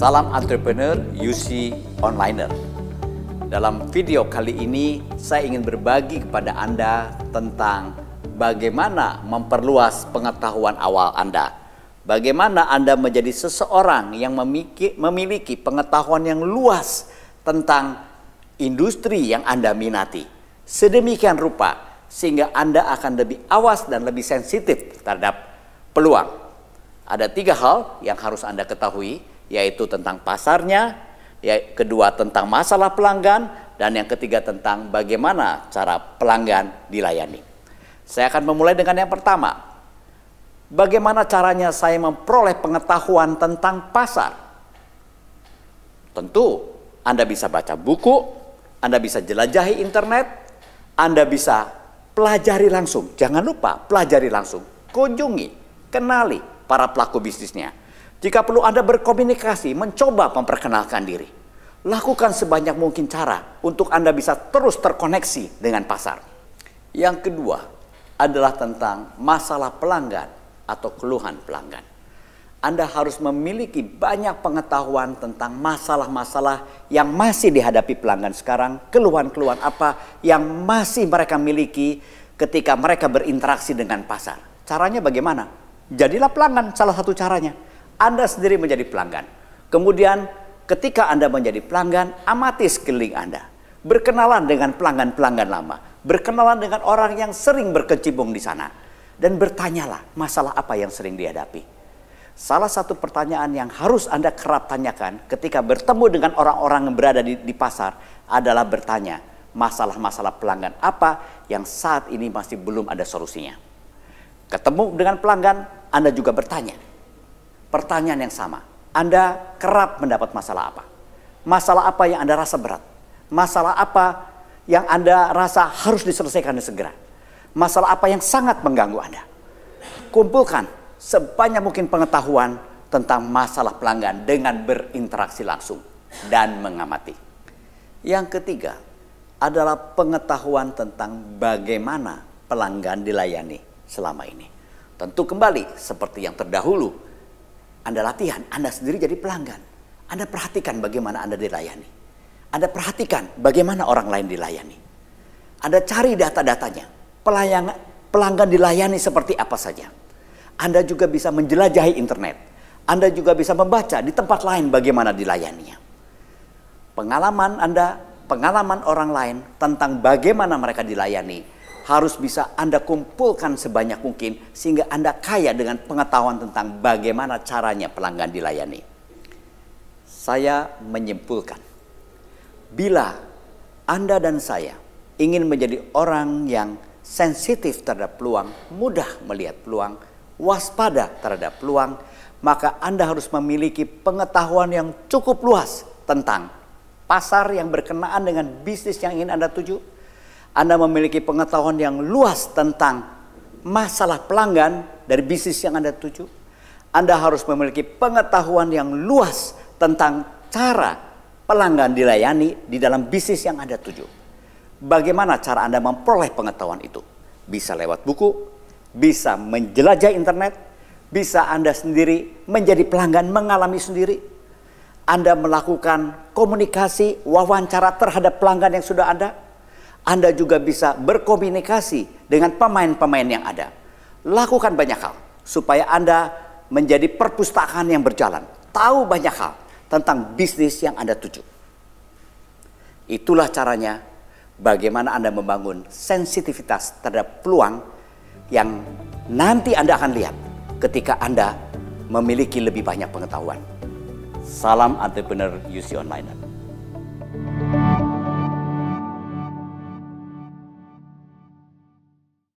Salam Entrepreneur UC Onliner. Dalam video kali ini, saya ingin berbagi kepada Anda tentang bagaimana memperluas pengetahuan awal Anda. Bagaimana Anda menjadi seseorang yang memiliki, memiliki pengetahuan yang luas tentang industri yang Anda minati. Sedemikian rupa, sehingga Anda akan lebih awas dan lebih sensitif terhadap peluang. Ada tiga hal yang harus Anda ketahui yaitu tentang pasarnya, ya, kedua tentang masalah pelanggan, dan yang ketiga tentang bagaimana cara pelanggan dilayani. Saya akan memulai dengan yang pertama. Bagaimana caranya saya memperoleh pengetahuan tentang pasar? Tentu Anda bisa baca buku, Anda bisa jelajahi internet, Anda bisa pelajari langsung. Jangan lupa pelajari langsung, kunjungi, kenali para pelaku bisnisnya jika perlu Anda berkomunikasi, mencoba memperkenalkan diri. Lakukan sebanyak mungkin cara untuk Anda bisa terus terkoneksi dengan pasar. Yang kedua adalah tentang masalah pelanggan atau keluhan pelanggan. Anda harus memiliki banyak pengetahuan tentang masalah-masalah yang masih dihadapi pelanggan sekarang, keluhan-keluhan apa yang masih mereka miliki ketika mereka berinteraksi dengan pasar. Caranya bagaimana? Jadilah pelanggan salah satu caranya anda sendiri menjadi pelanggan. Kemudian ketika Anda menjadi pelanggan, amati sekeliling Anda. Berkenalan dengan pelanggan-pelanggan lama. Berkenalan dengan orang yang sering berkecimpung di sana. Dan bertanyalah masalah apa yang sering dihadapi. Salah satu pertanyaan yang harus Anda kerap tanyakan ketika bertemu dengan orang-orang yang berada di, di pasar adalah bertanya masalah-masalah pelanggan apa yang saat ini masih belum ada solusinya. Ketemu dengan pelanggan, Anda juga bertanya, pertanyaan yang sama. Anda kerap mendapat masalah apa? Masalah apa yang Anda rasa berat? Masalah apa yang Anda rasa harus diselesaikan segera? Masalah apa yang sangat mengganggu Anda? Kumpulkan sebanyak mungkin pengetahuan tentang masalah pelanggan dengan berinteraksi langsung dan mengamati. Yang ketiga adalah pengetahuan tentang bagaimana pelanggan dilayani selama ini. Tentu kembali seperti yang terdahulu, anda latihan, Anda sendiri jadi pelanggan. Anda perhatikan bagaimana Anda dilayani. Anda perhatikan bagaimana orang lain dilayani. Anda cari data-datanya. Pelanggan, dilayani seperti apa saja. Anda juga bisa menjelajahi internet. Anda juga bisa membaca di tempat lain bagaimana dilayaninya. Pengalaman Anda, pengalaman orang lain tentang bagaimana mereka dilayani harus bisa Anda kumpulkan sebanyak mungkin sehingga Anda kaya dengan pengetahuan tentang bagaimana caranya pelanggan dilayani. Saya menyimpulkan, bila Anda dan saya ingin menjadi orang yang sensitif terhadap peluang, mudah melihat peluang, waspada terhadap peluang, maka Anda harus memiliki pengetahuan yang cukup luas tentang pasar yang berkenaan dengan bisnis yang ingin Anda tuju, anda memiliki pengetahuan yang luas tentang masalah pelanggan dari bisnis yang Anda tuju. Anda harus memiliki pengetahuan yang luas tentang cara pelanggan dilayani di dalam bisnis yang Anda tuju. Bagaimana cara Anda memperoleh pengetahuan itu? Bisa lewat buku, bisa menjelajah internet, bisa Anda sendiri menjadi pelanggan mengalami sendiri. Anda melakukan komunikasi, wawancara terhadap pelanggan yang sudah ada, anda juga bisa berkomunikasi dengan pemain-pemain yang ada. Lakukan banyak hal supaya Anda menjadi perpustakaan yang berjalan. Tahu banyak hal tentang bisnis yang Anda tuju. Itulah caranya bagaimana Anda membangun sensitivitas terhadap peluang yang nanti Anda akan lihat ketika Anda memiliki lebih banyak pengetahuan. Salam entrepreneur UC Online.